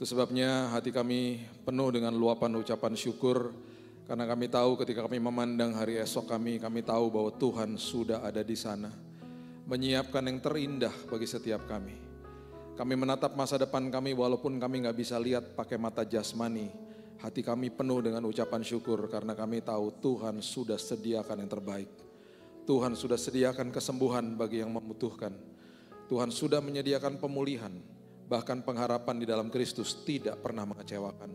Itu sebabnya hati kami penuh dengan luapan ucapan syukur karena kami tahu ketika kami memandang hari esok kami, kami tahu bahwa Tuhan sudah ada di sana menyiapkan yang terindah bagi setiap kami. Kami menatap masa depan kami walaupun kami nggak bisa lihat pakai mata jasmani. Hati kami penuh dengan ucapan syukur karena kami tahu Tuhan sudah sediakan yang terbaik. Tuhan sudah sediakan kesembuhan bagi yang membutuhkan. Tuhan sudah menyediakan pemulihan Bahkan pengharapan di dalam Kristus tidak pernah mengecewakan.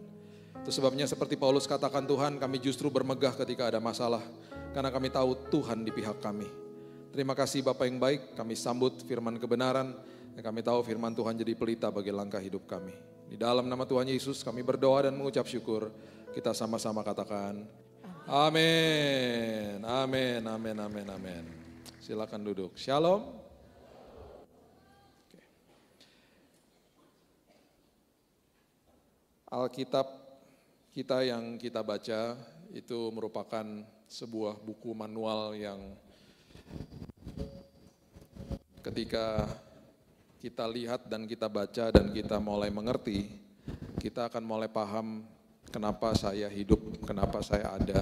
Itu sebabnya seperti Paulus katakan Tuhan kami justru bermegah ketika ada masalah. Karena kami tahu Tuhan di pihak kami. Terima kasih Bapak yang baik kami sambut firman kebenaran. Dan kami tahu firman Tuhan jadi pelita bagi langkah hidup kami. Di dalam nama Tuhan Yesus kami berdoa dan mengucap syukur. Kita sama-sama katakan Amin. Amin, amin, amin, amin. Silakan duduk. Shalom. Alkitab kita yang kita baca itu merupakan sebuah buku manual yang ketika kita lihat dan kita baca dan kita mulai mengerti, kita akan mulai paham kenapa saya hidup, kenapa saya ada,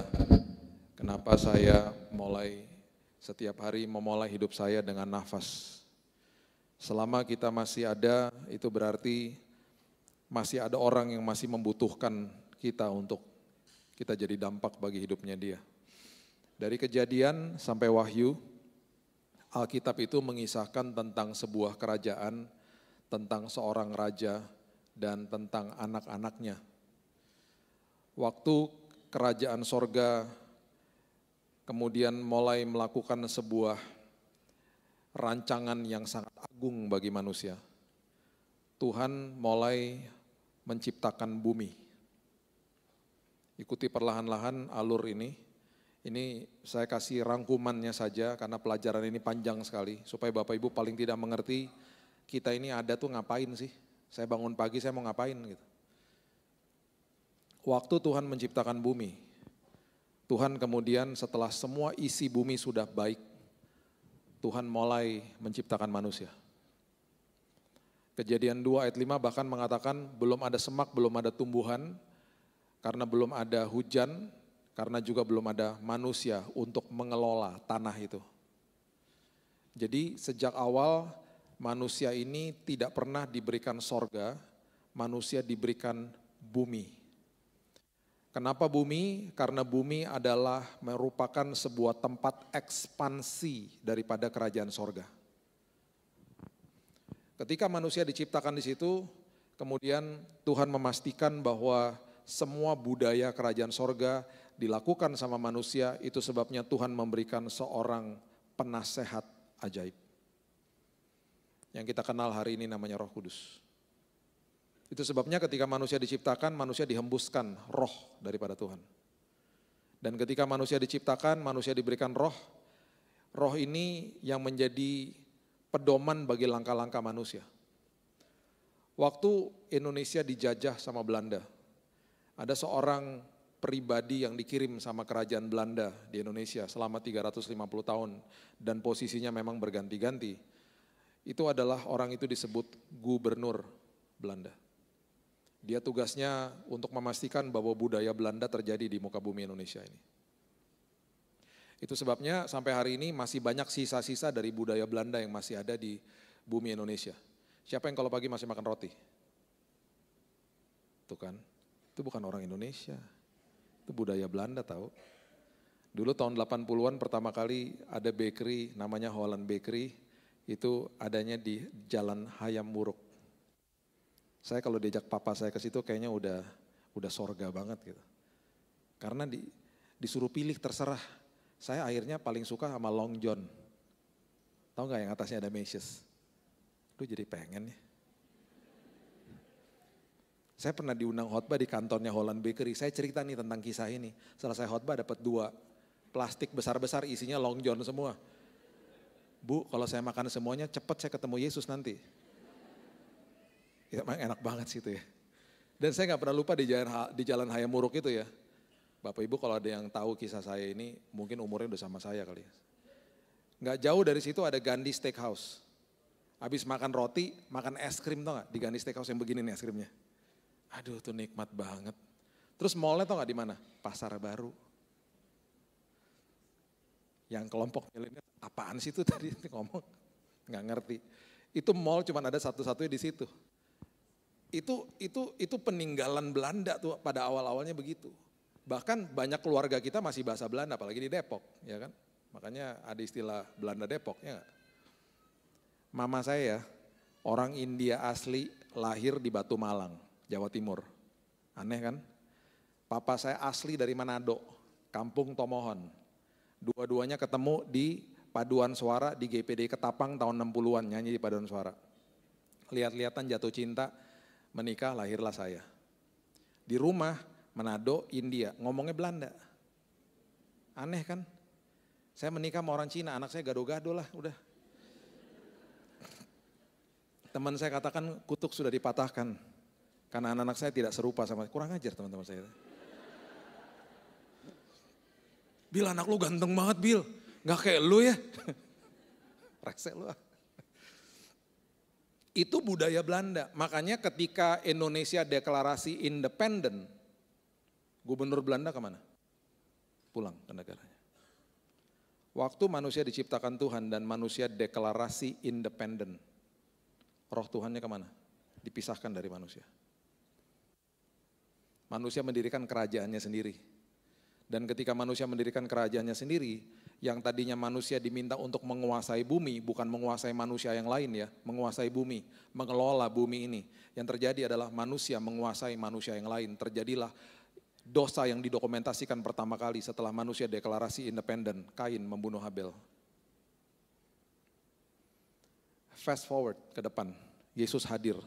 kenapa saya mulai setiap hari memulai hidup saya dengan nafas. Selama kita masih ada, itu berarti masih ada orang yang masih membutuhkan kita untuk kita jadi dampak bagi hidupnya dia. Dari kejadian sampai wahyu, Alkitab itu mengisahkan tentang sebuah kerajaan, tentang seorang raja, dan tentang anak-anaknya. Waktu kerajaan sorga kemudian mulai melakukan sebuah rancangan yang sangat agung bagi manusia. Tuhan mulai menciptakan bumi. Ikuti perlahan-lahan alur ini. Ini saya kasih rangkumannya saja karena pelajaran ini panjang sekali supaya Bapak Ibu paling tidak mengerti kita ini ada tuh ngapain sih? Saya bangun pagi saya mau ngapain gitu. Waktu Tuhan menciptakan bumi, Tuhan kemudian setelah semua isi bumi sudah baik, Tuhan mulai menciptakan manusia. Kejadian 2 ayat 5 bahkan mengatakan belum ada semak, belum ada tumbuhan, karena belum ada hujan, karena juga belum ada manusia untuk mengelola tanah itu. Jadi sejak awal manusia ini tidak pernah diberikan sorga, manusia diberikan bumi. Kenapa bumi? Karena bumi adalah merupakan sebuah tempat ekspansi daripada kerajaan sorga. Ketika manusia diciptakan di situ, kemudian Tuhan memastikan bahwa semua budaya kerajaan sorga dilakukan sama manusia, itu sebabnya Tuhan memberikan seorang penasehat ajaib. Yang kita kenal hari ini namanya roh kudus. Itu sebabnya ketika manusia diciptakan, manusia dihembuskan roh daripada Tuhan. Dan ketika manusia diciptakan, manusia diberikan roh. Roh ini yang menjadi pedoman bagi langkah-langkah manusia. Waktu Indonesia dijajah sama Belanda, ada seorang pribadi yang dikirim sama kerajaan Belanda di Indonesia selama 350 tahun dan posisinya memang berganti-ganti. Itu adalah orang itu disebut gubernur Belanda. Dia tugasnya untuk memastikan bahwa budaya Belanda terjadi di muka bumi Indonesia ini. Itu sebabnya sampai hari ini masih banyak sisa-sisa dari budaya Belanda yang masih ada di bumi Indonesia. Siapa yang kalau pagi masih makan roti? Itu kan, itu bukan orang Indonesia. Itu budaya Belanda tahu. Dulu tahun 80-an pertama kali ada bakery namanya Holland Bakery. Itu adanya di Jalan Hayam Muruk. Saya kalau diajak papa saya ke situ kayaknya udah udah sorga banget gitu. Karena di, disuruh pilih terserah saya akhirnya paling suka sama long john. Tahu nggak yang atasnya ada meshes? Lu jadi pengen ya. Saya pernah diundang khotbah di kantornya Holland Bakery. Saya cerita nih tentang kisah ini. Selesai khotbah dapat dua plastik besar-besar isinya long john semua. Bu, kalau saya makan semuanya cepat saya ketemu Yesus nanti. Ya, emang enak banget sih itu ya. Dan saya nggak pernah lupa di jalan, di jalan Hayamuruk itu ya. Bapak Ibu kalau ada yang tahu kisah saya ini mungkin umurnya udah sama saya kali ya. Nggak jauh dari situ ada Gandhi Steakhouse. Habis makan roti, makan es krim tau gak? Di Gandhi Steakhouse yang begini nih es krimnya. Aduh tuh nikmat banget. Terus mallnya tau gak di mana? Pasar Baru. Yang kelompok milenial, apaan sih itu tadi ngomong? Nggak ngerti. Itu mall cuma ada satu-satunya di situ. Itu itu itu peninggalan Belanda tuh pada awal-awalnya begitu. Bahkan banyak keluarga kita masih bahasa Belanda, apalagi di Depok, ya kan? Makanya ada istilah Belanda Depok, ya gak? Mama saya, ya, orang India asli lahir di Batu Malang, Jawa Timur. Aneh kan? Papa saya asli dari Manado, kampung Tomohon. Dua-duanya ketemu di paduan suara di GPD Ketapang tahun 60-an, nyanyi di paduan suara. Lihat-lihatan jatuh cinta, menikah lahirlah saya. Di rumah Manado, India, ngomongnya Belanda. Aneh kan? Saya menikah sama orang Cina, anak saya gado-gado lah, udah. Teman saya katakan kutuk sudah dipatahkan. Karena anak-anak saya tidak serupa sama, kurang ajar teman-teman saya. Bil anak lu ganteng banget Bil, gak kayak lu ya. Rese lu ah. Itu budaya Belanda. Makanya ketika Indonesia deklarasi independen, Gubernur Belanda kemana? Pulang ke negaranya. Waktu manusia diciptakan Tuhan dan manusia deklarasi independen, roh Tuhannya kemana? Dipisahkan dari manusia. Manusia mendirikan kerajaannya sendiri. Dan ketika manusia mendirikan kerajaannya sendiri, yang tadinya manusia diminta untuk menguasai bumi, bukan menguasai manusia yang lain ya, menguasai bumi, mengelola bumi ini. Yang terjadi adalah manusia menguasai manusia yang lain. Terjadilah dosa yang didokumentasikan pertama kali setelah manusia deklarasi independen, Kain membunuh Habel. Fast forward ke depan, Yesus hadir.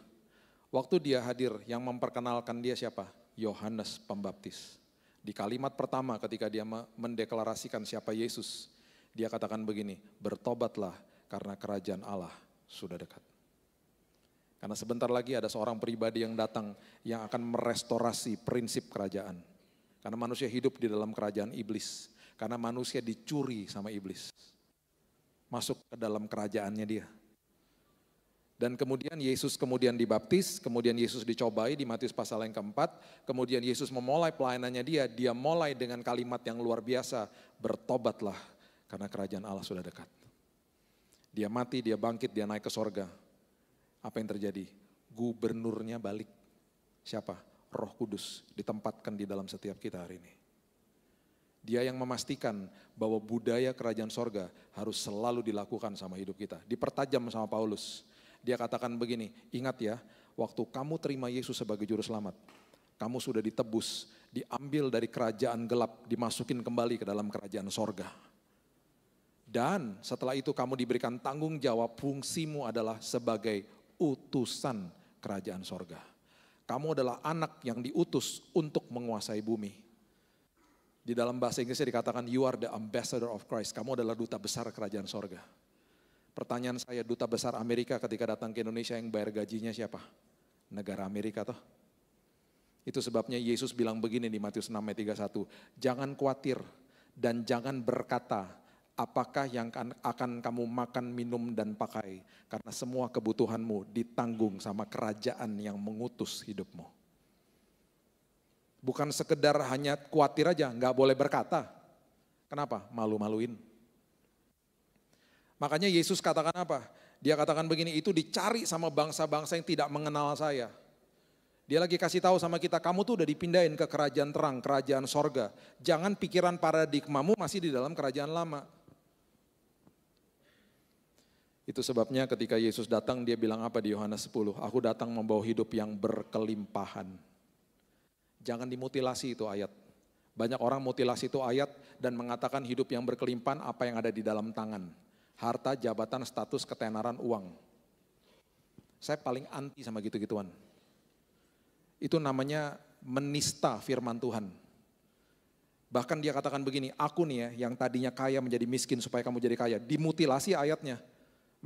Waktu dia hadir, yang memperkenalkan dia siapa? Yohanes Pembaptis. Di kalimat pertama ketika dia mendeklarasikan siapa Yesus, dia katakan begini, bertobatlah karena kerajaan Allah sudah dekat. Karena sebentar lagi ada seorang pribadi yang datang yang akan merestorasi prinsip kerajaan. Karena manusia hidup di dalam kerajaan iblis. Karena manusia dicuri sama iblis. Masuk ke dalam kerajaannya dia. Dan kemudian Yesus kemudian dibaptis, kemudian Yesus dicobai di Matius pasal yang keempat, kemudian Yesus memulai pelayanannya dia, dia mulai dengan kalimat yang luar biasa, bertobatlah karena kerajaan Allah sudah dekat. Dia mati, dia bangkit, dia naik ke sorga apa yang terjadi? Gubernurnya balik. Siapa? Roh Kudus ditempatkan di dalam setiap kita hari ini. Dia yang memastikan bahwa budaya kerajaan sorga harus selalu dilakukan sama hidup kita. Dipertajam sama Paulus. Dia katakan begini, ingat ya, waktu kamu terima Yesus sebagai juru selamat, kamu sudah ditebus, diambil dari kerajaan gelap, dimasukin kembali ke dalam kerajaan sorga. Dan setelah itu kamu diberikan tanggung jawab, fungsimu adalah sebagai utusan kerajaan sorga. Kamu adalah anak yang diutus untuk menguasai bumi. Di dalam bahasa Inggrisnya dikatakan you are the ambassador of Christ. Kamu adalah duta besar kerajaan sorga. Pertanyaan saya, duta besar Amerika ketika datang ke Indonesia yang bayar gajinya siapa? Negara Amerika toh? Itu sebabnya Yesus bilang begini di Matius 6 ayat 31, jangan khawatir dan jangan berkata, apakah yang kan, akan kamu makan, minum, dan pakai, karena semua kebutuhanmu ditanggung sama kerajaan yang mengutus hidupmu. Bukan sekedar hanya khawatir aja, nggak boleh berkata. Kenapa? Malu-maluin. Makanya Yesus katakan apa? Dia katakan begini, itu dicari sama bangsa-bangsa yang tidak mengenal saya. Dia lagi kasih tahu sama kita, kamu tuh udah dipindahin ke kerajaan terang, kerajaan sorga. Jangan pikiran paradigmamu masih di dalam kerajaan lama itu sebabnya ketika Yesus datang dia bilang apa di Yohanes 10? Aku datang membawa hidup yang berkelimpahan. Jangan dimutilasi itu ayat. Banyak orang mutilasi itu ayat dan mengatakan hidup yang berkelimpahan apa yang ada di dalam tangan. Harta, jabatan, status, ketenaran, uang. Saya paling anti sama gitu-gituan. Itu namanya menista firman Tuhan. Bahkan dia katakan begini, aku nih ya yang tadinya kaya menjadi miskin supaya kamu jadi kaya. Dimutilasi ayatnya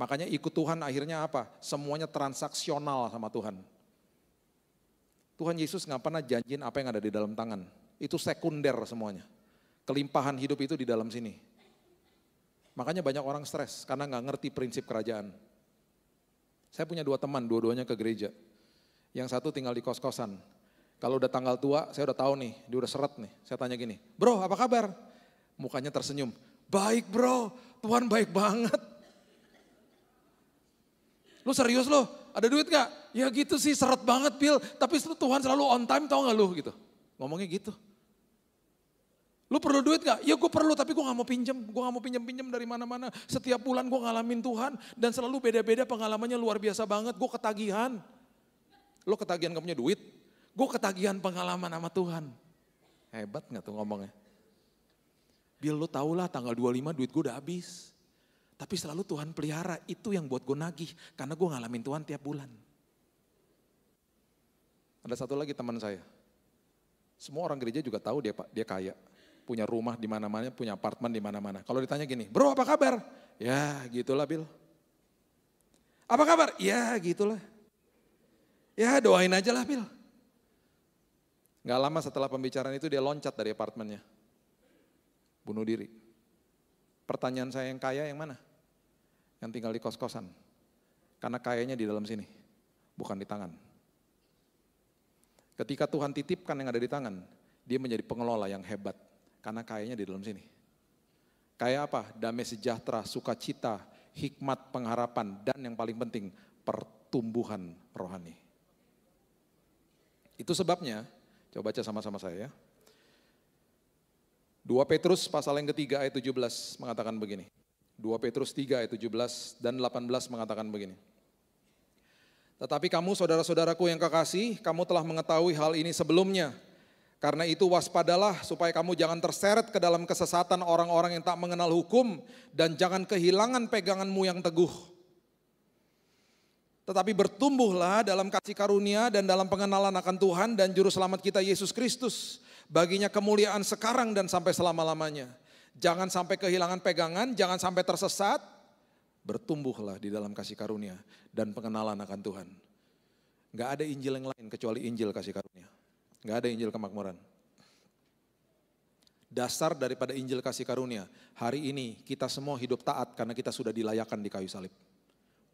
Makanya ikut Tuhan akhirnya apa? Semuanya transaksional sama Tuhan. Tuhan Yesus nggak pernah janjiin apa yang ada di dalam tangan. Itu sekunder semuanya. Kelimpahan hidup itu di dalam sini. Makanya banyak orang stres karena nggak ngerti prinsip kerajaan. Saya punya dua teman, dua-duanya ke gereja. Yang satu tinggal di kos-kosan. Kalau udah tanggal tua, saya udah tahu nih, dia udah seret nih. Saya tanya gini, bro apa kabar? Mukanya tersenyum. Baik bro, Tuhan baik banget. Lu serius lo? Ada duit gak? Ya gitu sih seret banget Bill. Tapi Tuhan selalu on time tau gak lu gitu. Ngomongnya gitu. Lu perlu duit gak? Ya gue perlu tapi gue gak mau pinjem. Gue gak mau pinjem-pinjem dari mana-mana. Setiap bulan gue ngalamin Tuhan. Dan selalu beda-beda pengalamannya luar biasa banget. Gue ketagihan. Lo ketagihan gak punya duit? Gue ketagihan pengalaman sama Tuhan. Hebat gak tuh ngomongnya? Bill lu tau lah tanggal 25 duit gue udah habis. Tapi selalu Tuhan pelihara, itu yang buat gue nagih. Karena gue ngalamin Tuhan tiap bulan. Ada satu lagi teman saya. Semua orang gereja juga tahu dia dia kaya. Punya rumah di mana-mana, punya apartemen di mana-mana. Kalau ditanya gini, bro apa kabar? Ya gitulah Bill. Apa kabar? Ya gitulah. Ya doain aja lah Bill. Gak lama setelah pembicaraan itu dia loncat dari apartemennya. Bunuh diri. Pertanyaan saya yang kaya yang mana? yang tinggal di kos-kosan. Karena kayanya di dalam sini, bukan di tangan. Ketika Tuhan titipkan yang ada di tangan, dia menjadi pengelola yang hebat. Karena kayanya di dalam sini. Kaya apa? Damai sejahtera, sukacita, hikmat, pengharapan, dan yang paling penting, pertumbuhan rohani. Itu sebabnya, coba baca sama-sama saya ya. 2 Petrus pasal yang ketiga ayat 17 mengatakan begini. 2 Petrus 3 ayat 17 dan 18 mengatakan begini. Tetapi kamu saudara-saudaraku yang kekasih, kamu telah mengetahui hal ini sebelumnya. Karena itu waspadalah supaya kamu jangan terseret ke dalam kesesatan orang-orang yang tak mengenal hukum dan jangan kehilangan peganganmu yang teguh. Tetapi bertumbuhlah dalam kasih karunia dan dalam pengenalan akan Tuhan dan juru selamat kita Yesus Kristus. Baginya kemuliaan sekarang dan sampai selama-lamanya. Jangan sampai kehilangan pegangan, jangan sampai tersesat. Bertumbuhlah di dalam kasih karunia dan pengenalan akan Tuhan. Gak ada Injil yang lain kecuali Injil kasih karunia. Gak ada Injil kemakmuran. Dasar daripada Injil kasih karunia, hari ini kita semua hidup taat karena kita sudah dilayakan di kayu salib.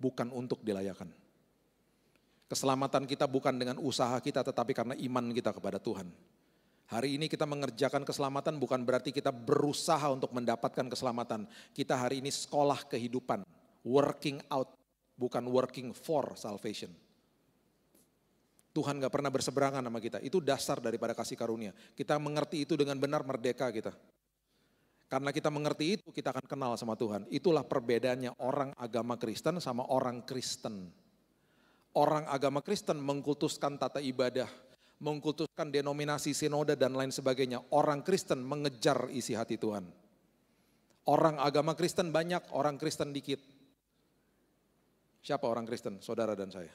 Bukan untuk dilayakan. Keselamatan kita bukan dengan usaha kita tetapi karena iman kita kepada Tuhan. Hari ini kita mengerjakan keselamatan bukan berarti kita berusaha untuk mendapatkan keselamatan. Kita hari ini sekolah kehidupan, working out, bukan working for salvation. Tuhan gak pernah berseberangan sama kita. Itu dasar daripada kasih karunia. Kita mengerti itu dengan benar merdeka kita. Karena kita mengerti itu, kita akan kenal sama Tuhan. Itulah perbedaannya orang agama Kristen sama orang Kristen. Orang agama Kristen mengkultuskan tata ibadah, mengkultuskan denominasi sinode dan lain sebagainya. Orang Kristen mengejar isi hati Tuhan. Orang agama Kristen banyak, orang Kristen dikit. Siapa orang Kristen? Saudara dan saya.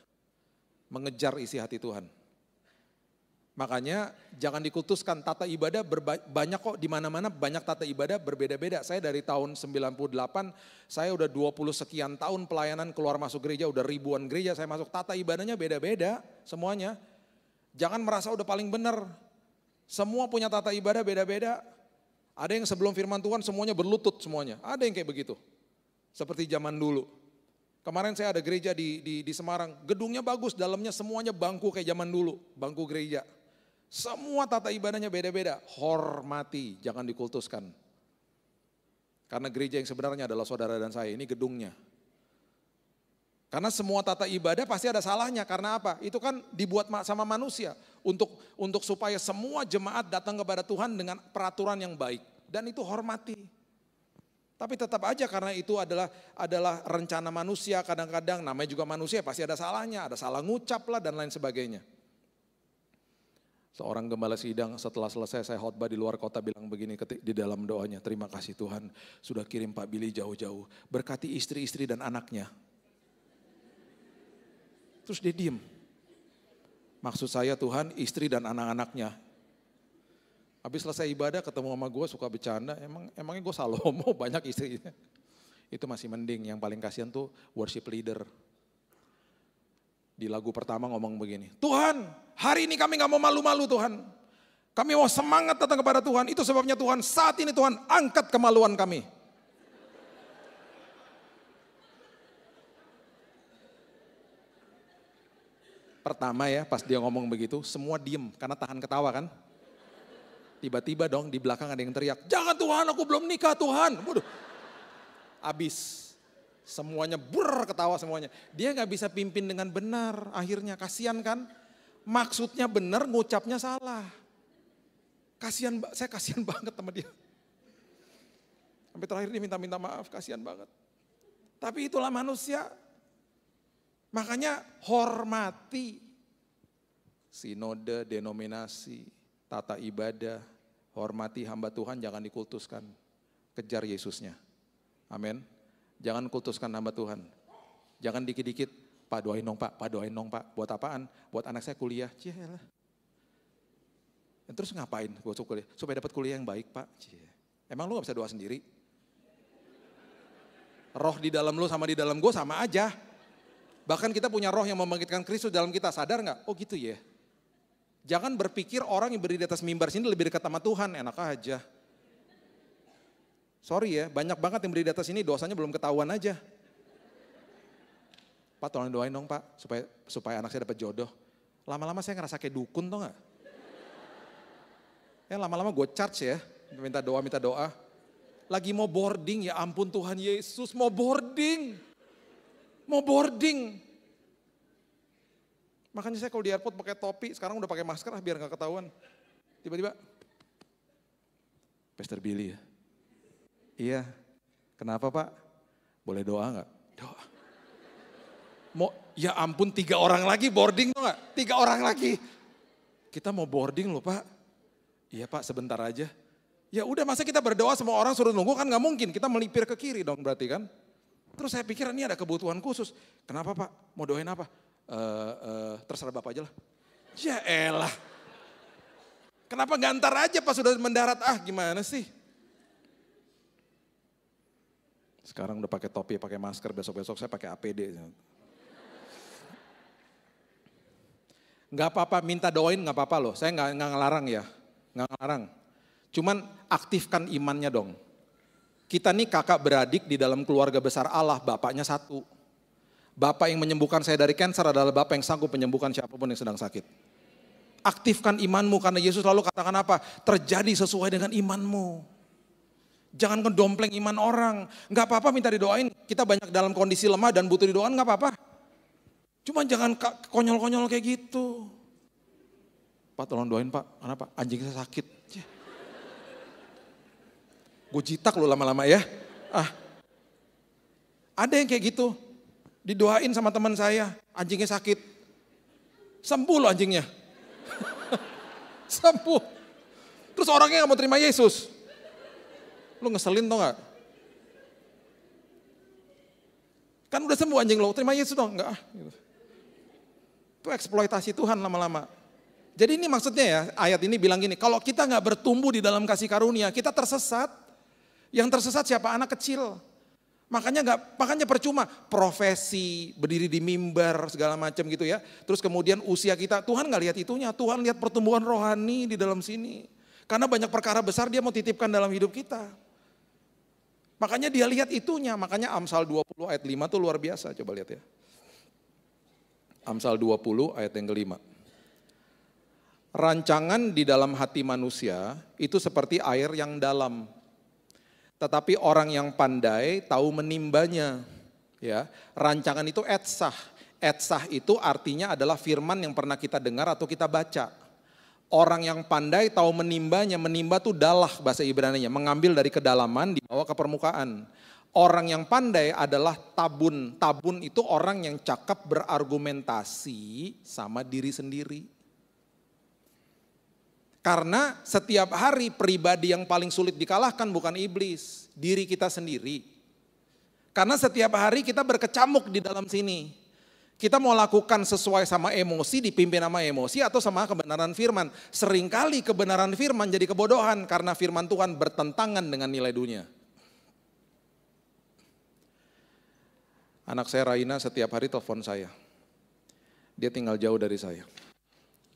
Mengejar isi hati Tuhan. Makanya jangan dikultuskan tata ibadah banyak kok di mana-mana banyak tata ibadah berbeda-beda. Saya dari tahun 98 saya udah 20 sekian tahun pelayanan keluar masuk gereja udah ribuan gereja saya masuk tata ibadahnya beda-beda semuanya. Jangan merasa udah paling benar. Semua punya tata ibadah beda-beda. Ada yang sebelum firman Tuhan semuanya berlutut semuanya. Ada yang kayak begitu. Seperti zaman dulu. Kemarin saya ada gereja di, di, di Semarang. Gedungnya bagus, dalamnya semuanya bangku kayak zaman dulu. Bangku gereja. Semua tata ibadahnya beda-beda. Hormati, jangan dikultuskan. Karena gereja yang sebenarnya adalah saudara dan saya. Ini gedungnya. Karena semua tata ibadah pasti ada salahnya. Karena apa? Itu kan dibuat sama manusia untuk untuk supaya semua jemaat datang kepada Tuhan dengan peraturan yang baik dan itu hormati. Tapi tetap aja karena itu adalah adalah rencana manusia. Kadang-kadang namanya juga manusia pasti ada salahnya, ada salah ngucap lah dan lain sebagainya. Seorang gembala sidang setelah selesai saya khotbah di luar kota bilang begini di dalam doanya, terima kasih Tuhan sudah kirim Pak Billy jauh-jauh, berkati istri-istri dan anaknya. Terus dia diem. Maksud saya Tuhan istri dan anak-anaknya. Habis selesai ibadah ketemu sama gue suka bercanda, emang emangnya gue Salomo banyak istrinya. Itu masih mending, yang paling kasihan tuh worship leader. Di lagu pertama ngomong begini, Tuhan hari ini kami gak mau malu-malu Tuhan. Kami mau semangat datang kepada Tuhan, itu sebabnya Tuhan saat ini Tuhan angkat kemaluan kami. Pertama ya, pas dia ngomong begitu, semua diem karena tahan ketawa kan. Tiba-tiba dong di belakang ada yang teriak, jangan Tuhan aku belum nikah Tuhan. Waduh, abis. Semuanya ber ketawa semuanya. Dia nggak bisa pimpin dengan benar akhirnya, kasihan kan. Maksudnya benar, ngucapnya salah. kasian saya kasihan banget sama dia. Sampai terakhir dia minta-minta maaf, kasihan banget. Tapi itulah manusia, Makanya hormati sinode, denominasi, tata ibadah, hormati hamba Tuhan jangan dikultuskan. Kejar Yesusnya. Amin. Jangan kultuskan hamba Tuhan. Jangan dikit-dikit, Pak doain dong Pak, Pak doain dong Pak. Buat apaan? Buat anak saya kuliah. Cihela. Terus ngapain gue kuliah? Supaya dapat kuliah yang baik Pak. Cihela. Emang lu gak bisa doa sendiri? Roh di dalam lu sama di dalam gue sama aja. Bahkan kita punya roh yang membangkitkan Kristus dalam kita, sadar nggak? Oh gitu ya. Jangan berpikir orang yang berdiri di atas mimbar sini lebih dekat sama Tuhan, enak aja. Sorry ya, banyak banget yang berdiri di atas ini dosanya belum ketahuan aja. Pak tolong doain dong pak, supaya supaya anak saya dapat jodoh. Lama-lama saya ngerasa kayak dukun tau gak? Ya lama-lama gue charge ya, minta doa, minta doa. Lagi mau boarding, ya ampun Tuhan Yesus mau boarding. Mau boarding. Makanya saya kalau di airport pakai topi, sekarang udah pakai masker lah biar nggak ketahuan. Tiba-tiba, Pastor Billy ya? Iya, kenapa pak? Boleh doa nggak? Doa. Mau, ya ampun tiga orang lagi boarding tuh nggak? Tiga orang lagi. Kita mau boarding loh pak. Iya pak sebentar aja. Ya udah masa kita berdoa semua orang suruh nunggu kan gak mungkin. Kita melipir ke kiri dong berarti kan. Terus saya pikir ini ada kebutuhan khusus. Kenapa pak? Mau doain apa? E, e, terserah bapak aja lah. Ya elah. Kenapa gantar aja pas sudah mendarat? Ah gimana sih? Sekarang udah pakai topi, pakai masker, besok-besok saya pakai APD. Gak apa-apa, minta doain gak apa-apa loh. Saya gak, gak ngelarang ya, gak ngelarang. Cuman aktifkan imannya dong. Kita nih kakak beradik di dalam keluarga besar Allah, bapaknya satu. Bapak yang menyembuhkan saya dari kanker adalah bapak yang sanggup menyembuhkan siapapun yang sedang sakit. Aktifkan imanmu karena Yesus lalu katakan apa? Terjadi sesuai dengan imanmu. Jangan kedompleng iman orang. Gak apa-apa minta didoain. Kita banyak dalam kondisi lemah dan butuh didoain gak apa-apa. Cuma jangan konyol-konyol kayak gitu. Pak tolong doain pak, kenapa? Anjing saya sakit Gue citak lu lama-lama ya. Ah. Ada yang kayak gitu. Didoain sama teman saya, anjingnya sakit. Sembuh lo anjingnya. Sembuh. Terus orangnya gak mau terima Yesus. Lu ngeselin tau gak? Kan udah sembuh anjing lo, terima Yesus dong. Enggak. Ah, gitu. Itu eksploitasi Tuhan lama-lama. Jadi ini maksudnya ya, ayat ini bilang gini, kalau kita nggak bertumbuh di dalam kasih karunia, kita tersesat. Yang tersesat siapa? Anak kecil. Makanya nggak, makanya percuma profesi, berdiri di mimbar segala macam gitu ya. Terus kemudian usia kita, Tuhan nggak lihat itunya, Tuhan lihat pertumbuhan rohani di dalam sini. Karena banyak perkara besar dia mau titipkan dalam hidup kita. Makanya dia lihat itunya, makanya Amsal 20 ayat 5 tuh luar biasa, coba lihat ya. Amsal 20 ayat yang kelima. Rancangan di dalam hati manusia itu seperti air yang dalam, tetapi orang yang pandai tahu menimbanya. Ya, rancangan itu etsah. Etsah itu artinya adalah firman yang pernah kita dengar atau kita baca. Orang yang pandai tahu menimbanya, menimba itu dalah bahasa Ibrani-nya, mengambil dari kedalaman dibawa ke permukaan. Orang yang pandai adalah tabun. Tabun itu orang yang cakap berargumentasi sama diri sendiri. Karena setiap hari pribadi yang paling sulit dikalahkan bukan iblis, diri kita sendiri. Karena setiap hari kita berkecamuk di dalam sini. Kita mau lakukan sesuai sama emosi, dipimpin sama emosi atau sama kebenaran firman. Seringkali kebenaran firman jadi kebodohan karena firman Tuhan bertentangan dengan nilai dunia. Anak saya Raina setiap hari telepon saya. Dia tinggal jauh dari saya.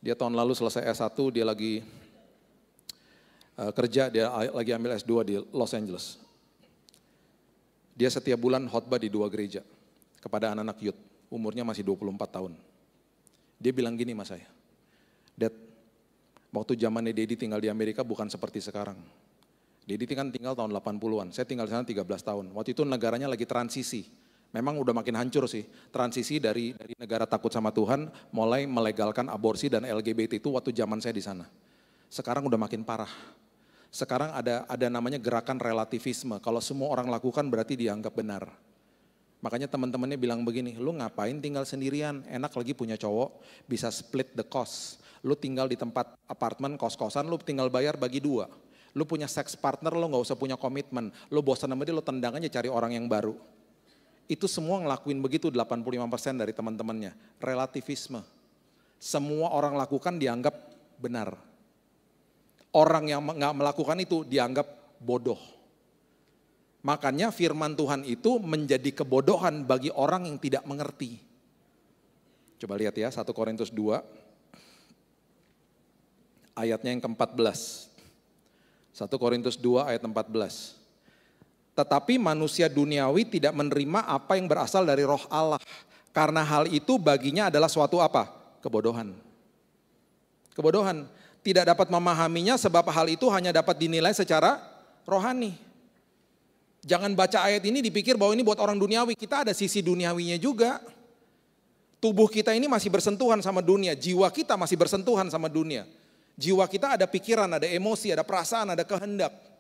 Dia tahun lalu selesai S1, dia lagi eh, kerja, dia lagi ambil S2 di Los Angeles. Dia setiap bulan khotbah di dua gereja kepada anak-anak youth. Umurnya masih 24 tahun. Dia bilang gini mas saya, Dad, waktu zamannya Dedi tinggal di Amerika bukan seperti sekarang. Dedi kan tinggal tahun 80-an, saya tinggal di sana 13 tahun. Waktu itu negaranya lagi transisi Memang udah makin hancur sih transisi dari dari negara takut sama Tuhan mulai melegalkan aborsi dan LGBT itu waktu zaman saya di sana. Sekarang udah makin parah. Sekarang ada ada namanya gerakan relativisme. Kalau semua orang lakukan berarti dianggap benar. Makanya teman-temannya bilang begini, lu ngapain tinggal sendirian? Enak lagi punya cowok, bisa split the cost. Lu tinggal di tempat apartemen kos-kosan, lu tinggal bayar bagi dua. Lu punya seks partner, lu nggak usah punya komitmen. Lu bosan sama dia, lu tendang aja cari orang yang baru itu semua ngelakuin begitu 85% dari teman-temannya. Relativisme. Semua orang lakukan dianggap benar. Orang yang nggak melakukan itu dianggap bodoh. Makanya firman Tuhan itu menjadi kebodohan bagi orang yang tidak mengerti. Coba lihat ya 1 Korintus 2 ayatnya yang ke-14. 1 Korintus 2 ayat 14. Tetapi manusia duniawi tidak menerima apa yang berasal dari roh Allah. Karena hal itu baginya adalah suatu apa? Kebodohan. Kebodohan. Tidak dapat memahaminya sebab hal itu hanya dapat dinilai secara rohani. Jangan baca ayat ini dipikir bahwa ini buat orang duniawi. Kita ada sisi duniawinya juga. Tubuh kita ini masih bersentuhan sama dunia. Jiwa kita masih bersentuhan sama dunia. Jiwa kita ada pikiran, ada emosi, ada perasaan, ada kehendak.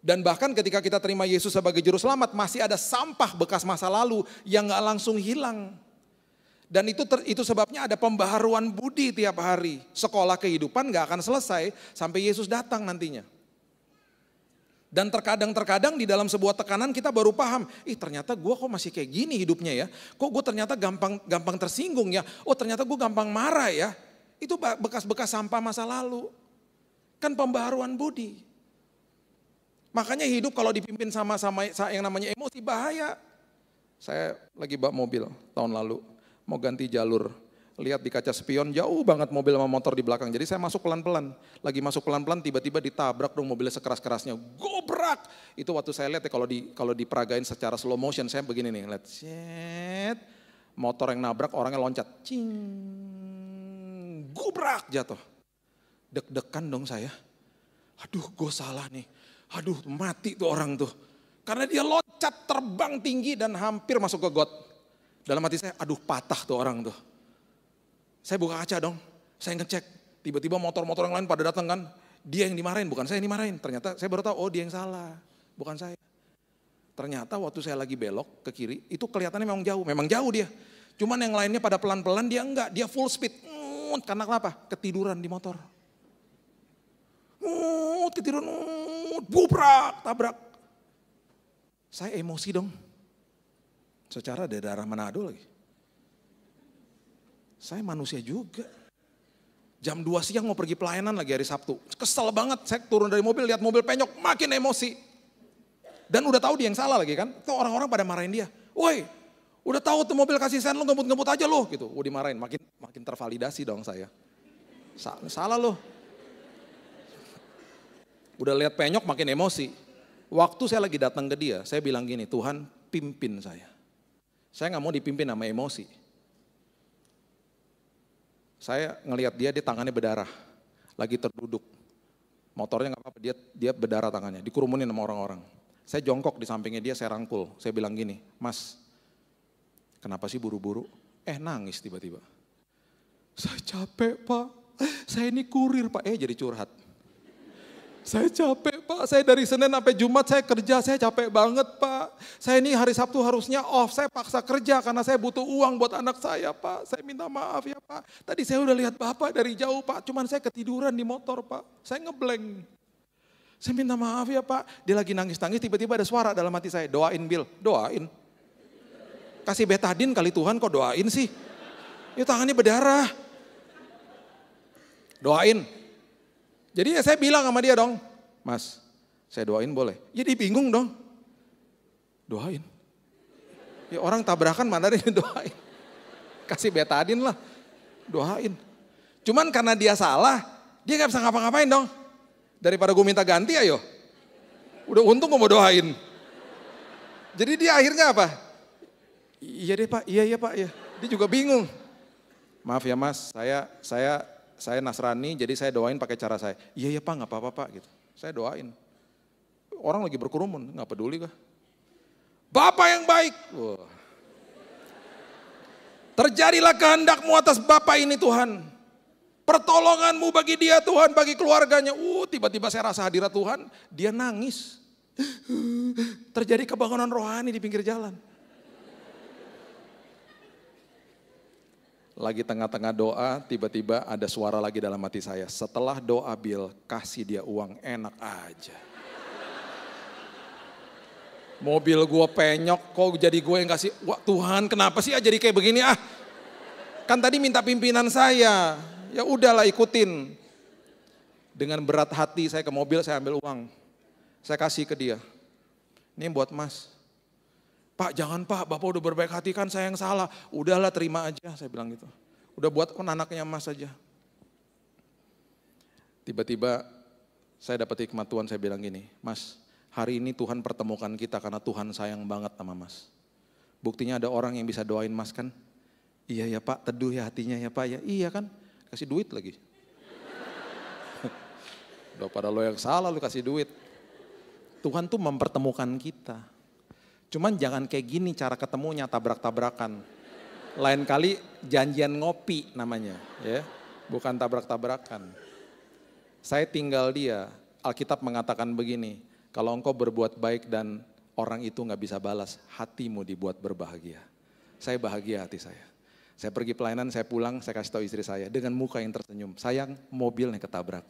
Dan bahkan ketika kita terima Yesus sebagai juru selamat masih ada sampah bekas masa lalu yang gak langsung hilang. Dan itu ter, itu sebabnya ada pembaharuan budi tiap hari. Sekolah kehidupan gak akan selesai sampai Yesus datang nantinya. Dan terkadang-terkadang di dalam sebuah tekanan kita baru paham, ih ternyata gue kok masih kayak gini hidupnya ya. Kok gue ternyata gampang gampang tersinggung ya. Oh ternyata gue gampang marah ya. Itu bekas-bekas sampah masa lalu. Kan pembaharuan budi. Makanya hidup kalau dipimpin sama-sama yang namanya emosi bahaya. Saya lagi bawa mobil tahun lalu, mau ganti jalur. Lihat di kaca spion jauh banget mobil sama motor di belakang. Jadi saya masuk pelan-pelan. Lagi masuk pelan-pelan tiba-tiba ditabrak dong mobilnya sekeras-kerasnya. Gobrak. Itu waktu saya lihat ya kalau di kalau diperagain secara slow motion saya begini nih, lihat. Shit. Motor yang nabrak orangnya loncat. Cing. Gobrak jatuh. Deg-degan dong saya. Aduh, gue salah nih Aduh mati tuh orang tuh. Karena dia loncat terbang tinggi dan hampir masuk ke got. Dalam hati saya, aduh patah tuh orang tuh. Saya buka kaca dong, saya ngecek. Tiba-tiba motor-motor yang lain pada datang kan. Dia yang dimarahin, bukan saya yang dimarahin. Ternyata saya baru tahu, oh dia yang salah, bukan saya. Ternyata waktu saya lagi belok ke kiri, itu kelihatannya memang jauh. Memang jauh dia. Cuman yang lainnya pada pelan-pelan dia enggak, dia full speed. Karena kenapa? Ketiduran di motor. Ketiduran, motor bubrak, tabrak. Saya emosi dong. Secara dari darah Manado lagi. Saya manusia juga. Jam 2 siang mau pergi pelayanan lagi hari Sabtu. Kesel banget, saya turun dari mobil, lihat mobil penyok, makin emosi. Dan udah tahu dia yang salah lagi kan. Tuh orang-orang pada marahin dia. Woi, udah tahu tuh mobil kasih sen lu ngebut-ngebut aja loh gitu. Udah dimarahin, makin makin tervalidasi dong saya. Salah loh. Udah lihat penyok makin emosi. Waktu saya lagi datang ke dia, saya bilang gini, Tuhan pimpin saya. Saya nggak mau dipimpin sama emosi. Saya ngelihat dia, dia tangannya berdarah, lagi terduduk. Motornya nggak apa-apa, dia, dia berdarah tangannya, dikurumunin sama orang-orang. Saya jongkok di sampingnya dia, saya rangkul. Saya bilang gini, mas, kenapa sih buru-buru? Eh nangis tiba-tiba. Saya capek pak, saya ini kurir pak. Eh jadi curhat. Saya capek pak, saya dari Senin sampai Jumat saya kerja, saya capek banget pak. Saya ini hari Sabtu harusnya off, saya paksa kerja karena saya butuh uang buat anak saya pak. Saya minta maaf ya pak, tadi saya udah lihat bapak dari jauh pak, cuman saya ketiduran di motor pak. Saya ngeblank. Saya minta maaf ya pak, dia lagi nangis-nangis tiba-tiba ada suara dalam hati saya, doain Bill, doain. Kasih betadin kali Tuhan kok doain sih. Ini ya, tangannya berdarah. Doain, jadi ya saya bilang sama dia dong, Mas, saya doain boleh. Jadi ya bingung dong. Doain. Ya orang tabrakan mana dia doain. Kasih betadin lah. Doain. Cuman karena dia salah, dia gak bisa ngapa-ngapain dong. Daripada gue minta ganti ayo. Udah untung gue mau doain. Jadi dia akhirnya apa? Iya deh pak, iya iya pak Iya. Dia juga bingung. Maaf ya mas, saya saya saya Nasrani jadi saya doain pakai cara saya. Iya iya Pak nggak apa-apa Pak gitu. Saya doain. Orang lagi berkerumun nggak peduli kah? Bapak yang baik. Wah. Terjadilah kehendakmu atas Bapak ini Tuhan. Pertolonganmu bagi dia Tuhan, bagi keluarganya. Uh, tiba-tiba saya rasa hadirat Tuhan, dia nangis. Terjadi kebangunan rohani di pinggir jalan. lagi tengah-tengah doa, tiba-tiba ada suara lagi dalam hati saya. Setelah doa Bill, kasih dia uang enak aja. Mobil gue penyok, kok jadi gue yang kasih, wah Tuhan kenapa sih ah jadi kayak begini ah. Kan tadi minta pimpinan saya, ya udahlah ikutin. Dengan berat hati saya ke mobil, saya ambil uang. Saya kasih ke dia. Ini buat mas. Pak jangan pak, Bapak udah berbaik hati kan saya yang salah. Udahlah terima aja, saya bilang gitu. Udah buat kan anaknya emas aja. Tiba-tiba saya dapat hikmat Tuhan, saya bilang gini, mas hari ini Tuhan pertemukan kita karena Tuhan sayang banget sama mas. Buktinya ada orang yang bisa doain mas kan. Iya ya pak, teduh ya hatinya ya pak ya. Iya kan, kasih duit lagi. Udah pada lo yang salah lo kasih duit. Tuhan tuh mempertemukan kita. Cuman jangan kayak gini cara ketemunya tabrak-tabrakan. Lain kali janjian ngopi namanya, ya. Bukan tabrak-tabrakan. Saya tinggal dia. Alkitab mengatakan begini, kalau engkau berbuat baik dan orang itu nggak bisa balas, hatimu dibuat berbahagia. Saya bahagia hati saya. Saya pergi pelayanan, saya pulang, saya kasih tahu istri saya dengan muka yang tersenyum. Sayang, mobilnya ketabrak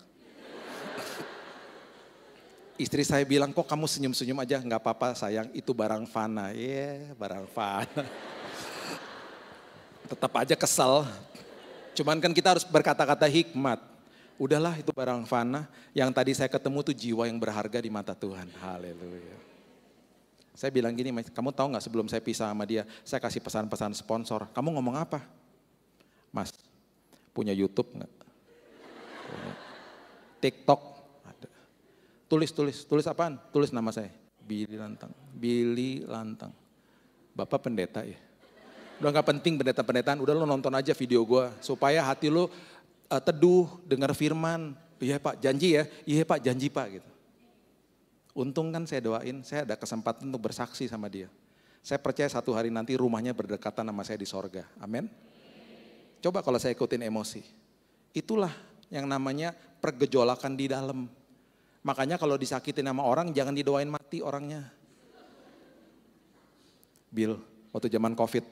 istri saya bilang, kok kamu senyum-senyum aja? Nggak apa-apa sayang, itu barang fana. ya yeah, barang fana. Tetap aja kesel. Cuman kan kita harus berkata-kata hikmat. Udahlah itu barang fana, yang tadi saya ketemu tuh jiwa yang berharga di mata Tuhan. Haleluya. Saya bilang gini, kamu tahu nggak sebelum saya pisah sama dia, saya kasih pesan-pesan sponsor. Kamu ngomong apa? Mas, punya YouTube nggak? TikTok Tulis, tulis, tulis apaan? Tulis nama saya. Billy Lantang. Billy Lantang. Bapak pendeta ya. Udah nggak penting pendeta-pendetaan, udah lo nonton aja video gue. Supaya hati lo uh, eh, teduh, dengar firman. Iya pak, janji ya. Iya pak, janji pak gitu. Untung kan saya doain, saya ada kesempatan untuk bersaksi sama dia. Saya percaya satu hari nanti rumahnya berdekatan sama saya di sorga. Amin. Coba kalau saya ikutin emosi. Itulah yang namanya pergejolakan di dalam. Makanya kalau disakitin sama orang jangan didoain mati orangnya. Bill, waktu zaman covid,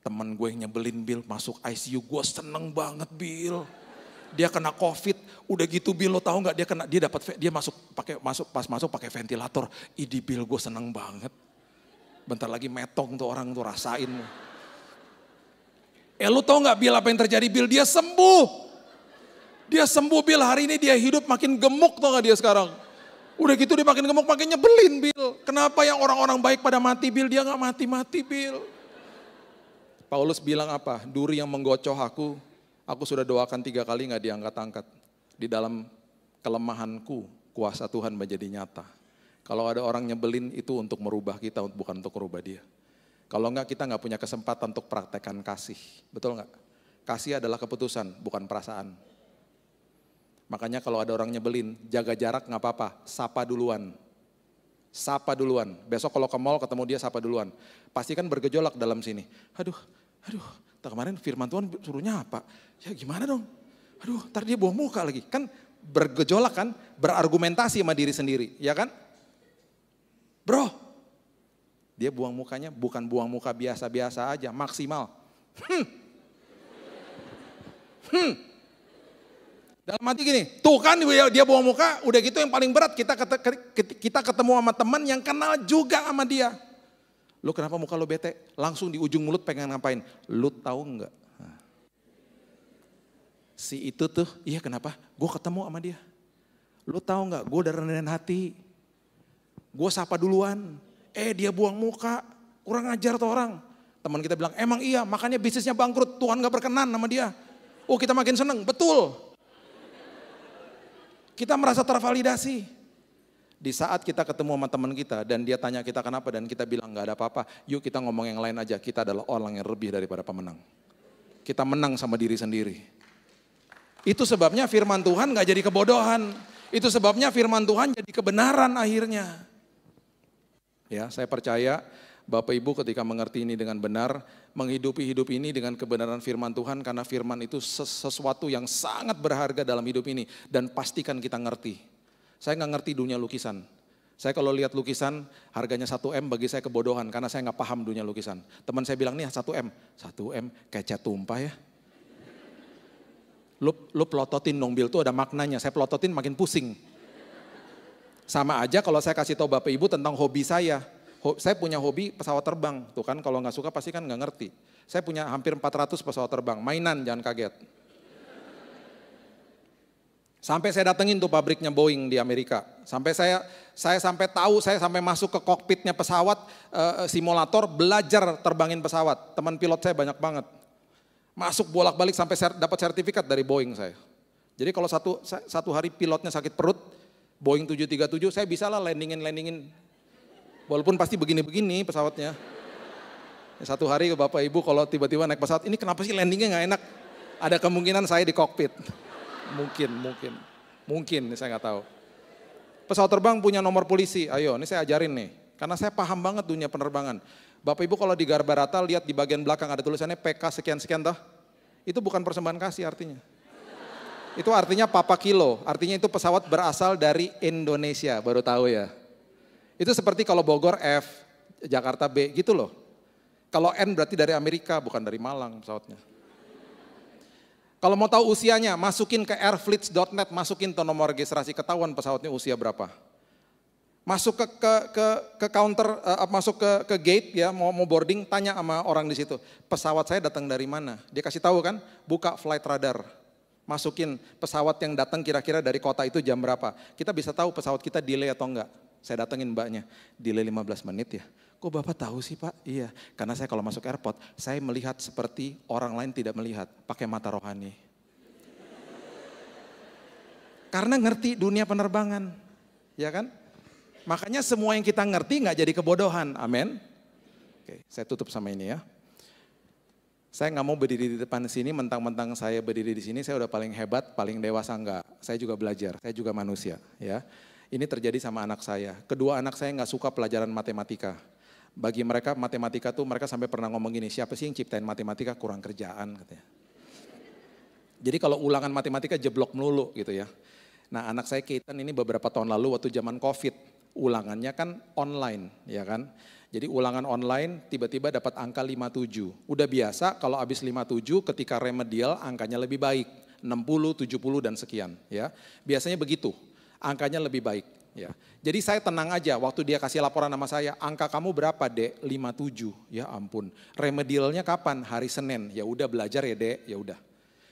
temen gue yang nyebelin Bill masuk ICU, gue seneng banget Bill. Dia kena covid, udah gitu Bill lo tau nggak dia kena dia dapat dia masuk pakai masuk pas masuk pakai ventilator. Idi Bill gue seneng banget. Bentar lagi metong tuh orang tuh rasain. Eh lu tau gak Bill apa yang terjadi Bill? Dia sembuh. Dia sembuh Bil, hari ini dia hidup makin gemuk tau gak dia sekarang. Udah gitu dia makin gemuk, makin nyebelin Bil. Kenapa yang orang-orang baik pada mati Bil, dia gak mati-mati Bil. Paulus bilang apa? Duri yang menggocoh aku, aku sudah doakan tiga kali gak diangkat-angkat. Di dalam kelemahanku, kuasa Tuhan menjadi nyata. Kalau ada orang nyebelin itu untuk merubah kita, bukan untuk merubah dia. Kalau enggak kita enggak punya kesempatan untuk praktekkan kasih. Betul enggak? Kasih adalah keputusan, bukan perasaan. Makanya kalau ada orang nyebelin, jaga jarak nggak apa-apa, sapa duluan. Sapa duluan. Besok kalau ke mall ketemu dia sapa duluan. Pasti kan bergejolak dalam sini. Aduh, aduh, tak kemarin firman Tuhan suruhnya apa? Ya gimana dong? Aduh, ntar dia bawa muka lagi. Kan bergejolak kan, berargumentasi sama diri sendiri, ya kan? Bro, dia buang mukanya bukan buang muka biasa-biasa aja, maksimal. Hmm. Hmm dalam hati gini, tuh kan dia buang muka, udah gitu yang paling berat kita kita ketemu sama teman yang kenal juga sama dia. Lu kenapa muka lu bete? Langsung di ujung mulut pengen ngapain? Lu tahu nggak? Nah. Si itu tuh, iya kenapa? Gue ketemu sama dia. Lu tahu nggak? Gue udah rendahin hati. Gue sapa duluan. Eh dia buang muka, kurang ajar tuh orang. Teman kita bilang, emang iya, makanya bisnisnya bangkrut, Tuhan gak berkenan sama dia. Oh kita makin seneng, betul. Kita merasa tervalidasi. Di saat kita ketemu sama teman kita dan dia tanya kita kenapa dan kita bilang nggak ada apa-apa, yuk kita ngomong yang lain aja. Kita adalah orang yang lebih daripada pemenang. Kita menang sama diri sendiri. Itu sebabnya firman Tuhan nggak jadi kebodohan. Itu sebabnya firman Tuhan jadi kebenaran akhirnya. Ya, saya percaya Bapak Ibu ketika mengerti ini dengan benar, menghidupi hidup ini dengan kebenaran firman Tuhan karena firman itu sesuatu yang sangat berharga dalam hidup ini dan pastikan kita ngerti. Saya nggak ngerti dunia lukisan. Saya kalau lihat lukisan harganya 1M bagi saya kebodohan karena saya nggak paham dunia lukisan. Teman saya bilang nih 1M, 1M kece tumpah ya. Lu, lu pelototin dong bil tuh ada maknanya, saya pelototin makin pusing. Sama aja kalau saya kasih tahu Bapak Ibu tentang hobi saya, saya punya hobi pesawat terbang. Tuh kan kalau nggak suka pasti kan nggak ngerti. Saya punya hampir 400 pesawat terbang, mainan jangan kaget. Sampai saya datengin tuh pabriknya Boeing di Amerika. Sampai saya saya sampai tahu, saya sampai masuk ke kokpitnya pesawat e, simulator belajar terbangin pesawat. Teman pilot saya banyak banget. Masuk bolak-balik sampai ser, dapat sertifikat dari Boeing saya. Jadi kalau satu satu hari pilotnya sakit perut, Boeing 737 saya bisa lah landingin landingin Walaupun pasti begini-begini pesawatnya. Ya, satu hari ke Bapak Ibu kalau tiba-tiba naik pesawat, ini kenapa sih landingnya nggak enak? Ada kemungkinan saya di kokpit. Mungkin, mungkin. Mungkin, saya nggak tahu. Pesawat terbang punya nomor polisi, ayo ini saya ajarin nih. Karena saya paham banget dunia penerbangan. Bapak Ibu kalau di Garbarata lihat di bagian belakang ada tulisannya PK sekian-sekian toh, Itu bukan persembahan kasih artinya. Itu artinya papa kilo, artinya itu pesawat berasal dari Indonesia, baru tahu ya. Itu seperti kalau Bogor F, Jakarta B gitu loh. Kalau N berarti dari Amerika, bukan dari Malang pesawatnya. Kalau mau tahu usianya, masukin ke airfleets.net, masukin tuh nomor registrasi, ketahuan pesawatnya usia berapa. Masuk ke ke ke, ke counter, uh, masuk ke ke gate ya, mau mau boarding, tanya sama orang di situ, pesawat saya datang dari mana? Dia kasih tahu kan, buka flight radar, masukin pesawat yang datang kira-kira dari kota itu jam berapa. Kita bisa tahu pesawat kita delay atau enggak. Saya datengin mbaknya, delay 15 menit ya. Kok bapak tahu sih pak? Iya, karena saya kalau masuk airport, saya melihat seperti orang lain tidak melihat, pakai mata rohani. Karena ngerti dunia penerbangan, ya kan? Makanya semua yang kita ngerti nggak jadi kebodohan, amin. Oke, saya tutup sama ini ya. Saya nggak mau berdiri di depan sini, mentang-mentang saya berdiri di sini, saya udah paling hebat, paling dewasa nggak. Saya juga belajar, saya juga manusia, ya. Ini terjadi sama anak saya. Kedua anak saya nggak suka pelajaran matematika. Bagi mereka matematika tuh mereka sampai pernah ngomong gini, siapa sih yang ciptain matematika kurang kerjaan katanya. Jadi kalau ulangan matematika jeblok melulu gitu ya. Nah anak saya Keitan ini beberapa tahun lalu waktu zaman covid, ulangannya kan online ya kan. Jadi ulangan online tiba-tiba dapat angka 57. Udah biasa kalau habis 57 ketika remedial angkanya lebih baik. 60, 70 dan sekian ya. Biasanya begitu angkanya lebih baik. Ya. Jadi saya tenang aja waktu dia kasih laporan sama saya, angka kamu berapa dek? 57, ya ampun. Remedialnya kapan? Hari Senin, ya udah belajar ya dek, ya udah.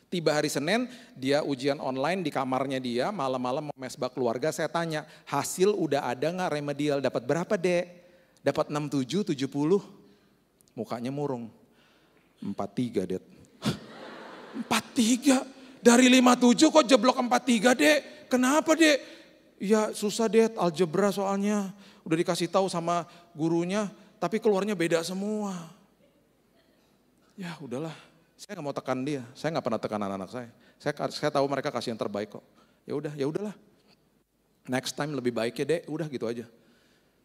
Tiba hari Senin, dia ujian online di kamarnya dia, malam-malam mesbak keluarga, saya tanya, hasil udah ada nggak remedial? Dapat berapa dek? Dapat 67, 70? Mukanya murung. 43 dek. 43? Dari 57 kok jeblok 43 dek? Kenapa dek? Ya susah deh aljabra soalnya. Udah dikasih tahu sama gurunya, tapi keluarnya beda semua. Ya udahlah, saya nggak mau tekan dia. Saya nggak pernah tekan anak-anak saya. Saya, saya tahu mereka kasih yang terbaik kok. Ya udah, ya udahlah. Next time lebih baik ya dek, udah gitu aja.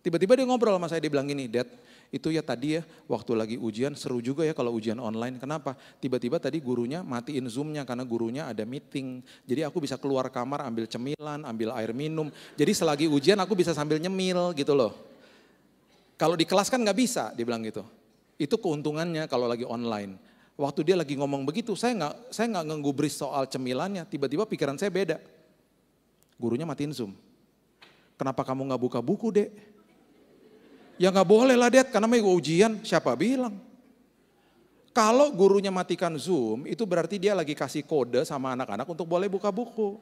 Tiba-tiba dia ngobrol sama saya, dia bilang gini, Dad, itu ya tadi ya waktu lagi ujian seru juga ya kalau ujian online. Kenapa? Tiba-tiba tadi gurunya matiin zoomnya karena gurunya ada meeting. Jadi aku bisa keluar kamar ambil cemilan, ambil air minum. Jadi selagi ujian aku bisa sambil nyemil gitu loh. Kalau di kelas kan nggak bisa, dia bilang gitu. Itu keuntungannya kalau lagi online. Waktu dia lagi ngomong begitu, saya nggak saya nggak ngegubris soal cemilannya. Tiba-tiba pikiran saya beda. Gurunya matiin zoom. Kenapa kamu nggak buka buku dek? Ya nggak boleh lah dad, karena mau ujian siapa bilang. Kalau gurunya matikan Zoom, itu berarti dia lagi kasih kode sama anak-anak untuk boleh buka buku.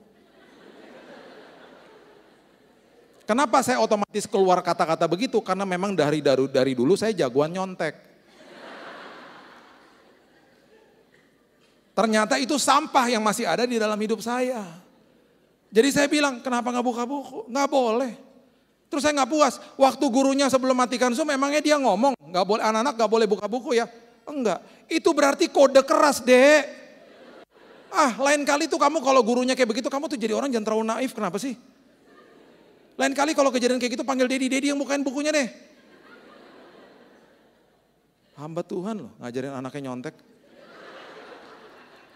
Kenapa saya otomatis keluar kata-kata begitu? Karena memang dari, dari, dari dulu saya jagoan nyontek. Ternyata itu sampah yang masih ada di dalam hidup saya. Jadi saya bilang, kenapa nggak buka buku? Nggak boleh. Terus saya nggak puas. Waktu gurunya sebelum matikan Zoom, emangnya dia ngomong, nggak boleh anak-anak nggak boleh buka buku ya? Enggak. Itu berarti kode keras, dek. Ah, lain kali tuh kamu kalau gurunya kayak begitu, kamu tuh jadi orang jangan terlalu naif. Kenapa sih? Lain kali kalau kejadian kayak gitu, panggil Dedi Dedi yang bukain bukunya deh. Hamba Tuhan loh, ngajarin anaknya nyontek.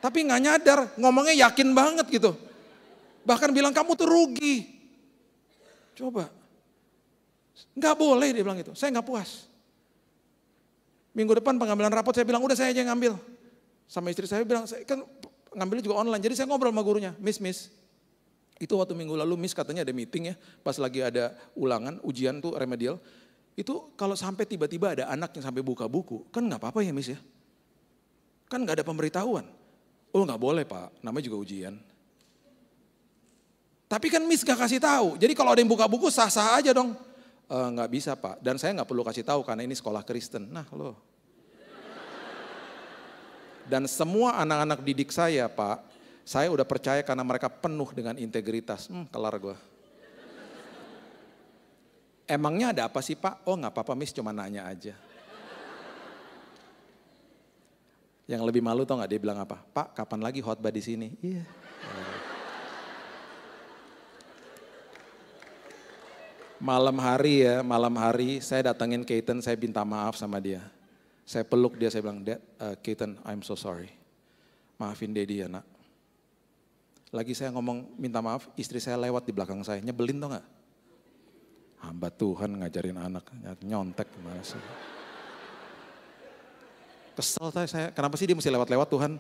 Tapi nggak nyadar, ngomongnya yakin banget gitu. Bahkan bilang kamu tuh rugi. Coba, Nggak boleh dia bilang gitu. saya nggak puas. Minggu depan pengambilan rapot saya bilang, udah saya aja yang ngambil. Sama istri saya bilang, saya kan ngambilnya juga online, jadi saya ngobrol sama gurunya, miss, miss. Itu waktu minggu lalu miss katanya ada meeting ya, pas lagi ada ulangan, ujian tuh remedial. Itu kalau sampai tiba-tiba ada anak yang sampai buka buku, kan nggak apa-apa ya miss ya. Kan nggak ada pemberitahuan. Oh nggak boleh pak, namanya juga ujian. Tapi kan Miss gak kasih tahu. Jadi kalau ada yang buka buku sah-sah aja dong e, nggak bisa pak. Dan saya nggak perlu kasih tahu karena ini sekolah Kristen. Nah loh. Dan semua anak-anak didik saya pak, saya udah percaya karena mereka penuh dengan integritas. Hmm, kelar gue. Emangnya ada apa sih pak? Oh nggak apa-apa miss, cuma nanya aja. Yang lebih malu tau nggak dia bilang apa? Pak, kapan lagi khotbah di sini? Iya. Yeah. malam hari ya, malam hari saya datangin Keaton, saya minta maaf sama dia. Saya peluk dia, saya bilang, Dad, uh, Keaton, I'm so sorry. Maafin Daddy ya nak. Lagi saya ngomong minta maaf, istri saya lewat di belakang saya, nyebelin tau gak? Hamba Tuhan ngajarin anak, nyontek gimana sih. Kesel saya, saya, kenapa sih dia mesti lewat-lewat Tuhan?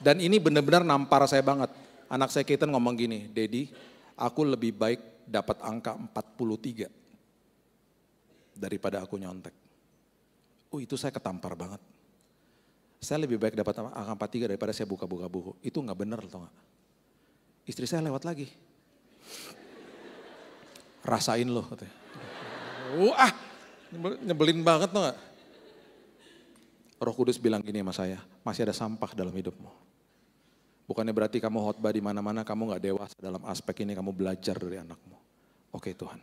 Dan ini benar-benar nampar saya banget anak saya Kaitan ngomong gini, Dedi, aku lebih baik dapat angka 43 daripada aku nyontek. Oh itu saya ketampar banget. Saya lebih baik dapat angka 43 daripada saya buka-buka buku. Itu nggak bener atau nggak? Istri saya lewat lagi. Rasain loh katanya. Wah, oh, nyebelin banget tuh Roh Kudus bilang gini sama saya, masih ada sampah dalam hidupmu. Bukannya berarti kamu khotbah di mana-mana, kamu nggak dewasa dalam aspek ini, kamu belajar dari anakmu. Oke Tuhan.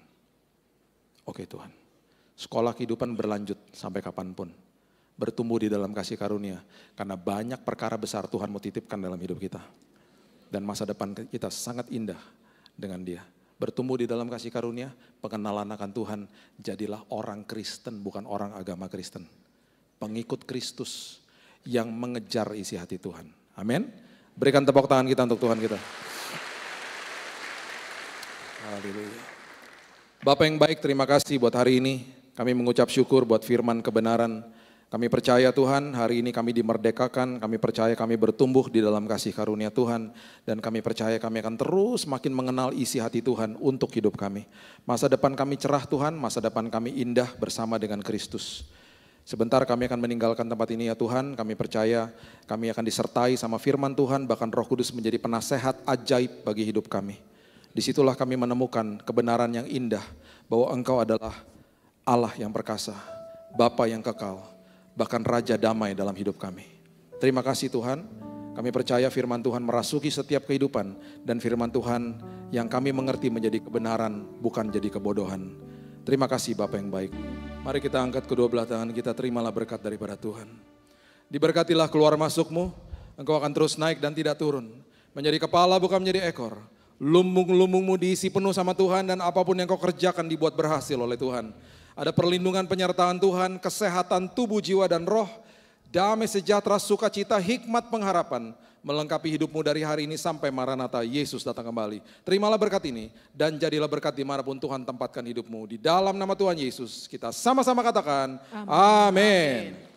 Oke Tuhan. Sekolah kehidupan berlanjut sampai kapanpun. Bertumbuh di dalam kasih karunia. Karena banyak perkara besar Tuhan mau titipkan dalam hidup kita. Dan masa depan kita sangat indah dengan dia. Bertumbuh di dalam kasih karunia, pengenalan akan Tuhan. Jadilah orang Kristen, bukan orang agama Kristen. Pengikut Kristus yang mengejar isi hati Tuhan. Amin. Berikan tepuk tangan kita untuk Tuhan kita. Bapak yang baik, terima kasih buat hari ini. Kami mengucap syukur buat firman kebenaran. Kami percaya Tuhan, hari ini kami dimerdekakan, kami percaya kami bertumbuh di dalam kasih karunia Tuhan, dan kami percaya kami akan terus makin mengenal isi hati Tuhan untuk hidup kami. Masa depan kami cerah Tuhan, masa depan kami indah bersama dengan Kristus. Sebentar kami akan meninggalkan tempat ini ya Tuhan, kami percaya kami akan disertai sama firman Tuhan, bahkan roh kudus menjadi penasehat ajaib bagi hidup kami. Disitulah kami menemukan kebenaran yang indah, bahwa engkau adalah Allah yang perkasa, Bapa yang kekal, bahkan Raja damai dalam hidup kami. Terima kasih Tuhan, kami percaya firman Tuhan merasuki setiap kehidupan, dan firman Tuhan yang kami mengerti menjadi kebenaran, bukan jadi kebodohan. Terima kasih Bapak yang baik. Mari kita angkat kedua belah tangan kita, terimalah berkat daripada Tuhan. Diberkatilah keluar masukmu, engkau akan terus naik dan tidak turun. Menjadi kepala bukan menjadi ekor. Lumbung-lumbungmu diisi penuh sama Tuhan dan apapun yang kau kerjakan dibuat berhasil oleh Tuhan. Ada perlindungan penyertaan Tuhan, kesehatan tubuh, jiwa, dan roh, damai sejahtera, sukacita, hikmat, pengharapan, melengkapi hidupmu dari hari ini sampai Maranatha Yesus datang kembali. Terimalah berkat ini dan jadilah berkat di dimanapun Tuhan tempatkan hidupmu. Di dalam nama Tuhan Yesus kita sama-sama katakan amin.